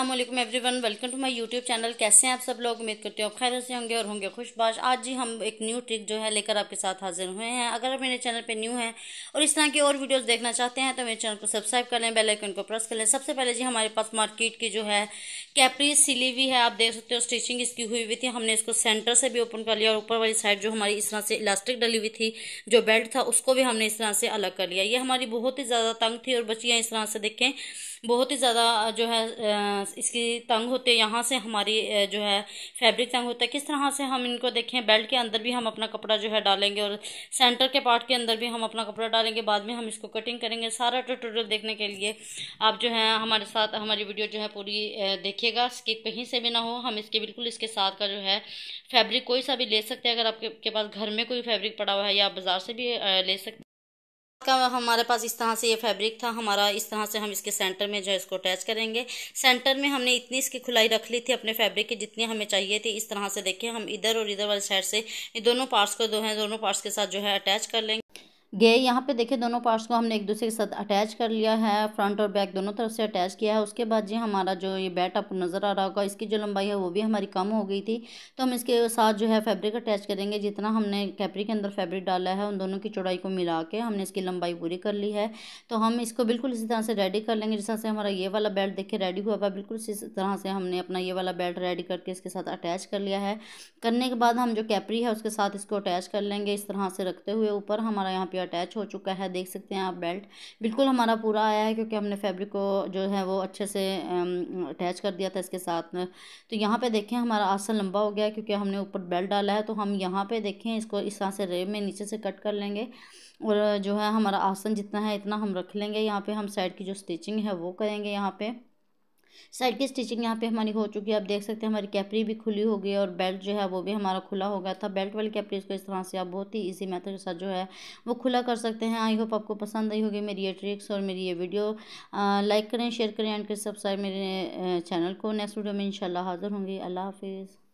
अल्लाम वन welcome to my YouTube channel कैसे हैं आप सब लोग उम्मीद करते हो आप खैर से होंगे और होंगे खुशबाश आज जी हम एक न्यू ट्रिक जो है लेकर आपके साथ हाजिर हुए हैं अगर आप मेरे चैनल पे न्यू हैं और इस तरह की और वीडियोस देखना चाहते हैं तो मेरे चैनल को सब्सक्राइब कर लें बेलाइकन को प्रेस कर लें सबसे पहले जी हमारे पास मार्केट की जो है कैपरी सिली हुई है आप देख सकते हो स्टिचिंग इसकी हुई हुई थी हमने इसको सेंटर से भी ओपन कर लिया और ऊपर वाली साइड जो हमारी इस तरह से इलास्टिक डली हुई थी जो बेल्ट था उसको भी हमने इस तरह से अलग कर लिया ये हमारी बहुत ही ज़्यादा तंग थी और बच्चियाँ इस तरह से देखें बहुत ही ज़्यादा जो है इसकी तंग होती है यहाँ से हमारी जो है फैब्रिक तंग होता है किस तरह से हम इनको देखें बेल्ट के अंदर भी हम अपना कपड़ा जो है डालेंगे और सेंटर के पार्ट के अंदर भी हम अपना कपड़ा डालेंगे बाद में हम इसको कटिंग करेंगे सारा ट्यूटोरियल देखने के लिए आप जो है हमारे साथ हमारी वीडियो जो है पूरी देखिएगा स्किप कहीं से भी ना हो हम इसके बिल्कुल इसके साथ का जो है फैब्रिक कोई सा भी ले सकते हैं अगर आपके पास घर में कोई फैब्रिक पड़ा हुआ है या आप बाज़ार से भी ले सकते का हमारे पास इस तरह से ये फैब्रिक था हमारा इस तरह से हम इसके सेंटर में जो है इसको अटैच करेंगे सेंटर में हमने इतनी इसकी खुलाई रख ली थी अपने फैब्रिक की जितनी हमें चाहिए थी इस तरह से देखिए हम इधर और इधर वाले साइड से दोनों पार्ट्स को दो हैं दोनों पार्ट्स के साथ जो है अटैच कर लेंगे गए यहाँ पे देखिए दोनों पार्ट्स को हमने एक दूसरे के साथ अटैच कर लिया है फ्रंट और बैक दोनों तरफ से अटैच किया है उसके बाद जी हमारा जो ये बैट आपको नज़र आ रहा होगा इसकी जो लंबाई है वो भी हमारी कम हो गई थी तो हम इसके साथ जो है फैब्रिक अटैच करेंगे जितना हमने कैपरी के अंदर फैब्रिक डाला है उन दोनों की चौड़ाई को मिला के हमने इसकी लंबाई पूरी कर ली है तो हम इसको बिल्कुल इसी तरह से रेडी कर लेंगे जिस तरह से हमारा ये वाला बेल्ट देखिए रेडी हुआ हुआ बिल्कुल इसी तरह से हमने अपना ये वाला बेल्ट रेडी करके इसके साथ अटैच कर लिया है करने के बाद हम जो कैपरी है उसके साथ इसको अटैच कर लेंगे इस तरह से रखते हुए ऊपर हमारा यहाँ पे अटैच हो चुका है देख सकते हैं आप बेल्ट बिल्कुल हमारा पूरा आया है क्योंकि हमने फैब्रिक को जो है वो अच्छे से अटैच कर दिया था इसके साथ में तो यहाँ पे देखें हमारा आसन लंबा हो गया क्योंकि हमने ऊपर बेल्ट डाला है तो हम यहाँ पर देखें इसको इस तरह से रेब में नीचे से कट कर लेंगे और जो है हमारा आसन जितना है इतना हम रख लेंगे यहाँ पर हम साइड की जो स्टिचिंग है वो करेंगे यहाँ पर साइड की स्टिचिंग यहाँ पे हमारी हो चुकी है आप देख सकते हैं हमारी कैपरी भी खुली हो गई और बेल्ट जो है वो भी हमारा खुला हो गया था बेल्ट वाली कैपरी इसको इस तरह से आप बहुत ही ईजी मेथड के साथ जो है वो खुला कर सकते हैं आई होप आपको पसंद आई होगी मेरी ये ट्रिक्स और मेरी ये वीडियो लाइक करें शेयर करें एंड कर सब्सक्राइब मेरे चैनल को नेक्स्ट वीडियो में इंशाल्लाह हाज़िर होंगी अल्लाह हाफिज़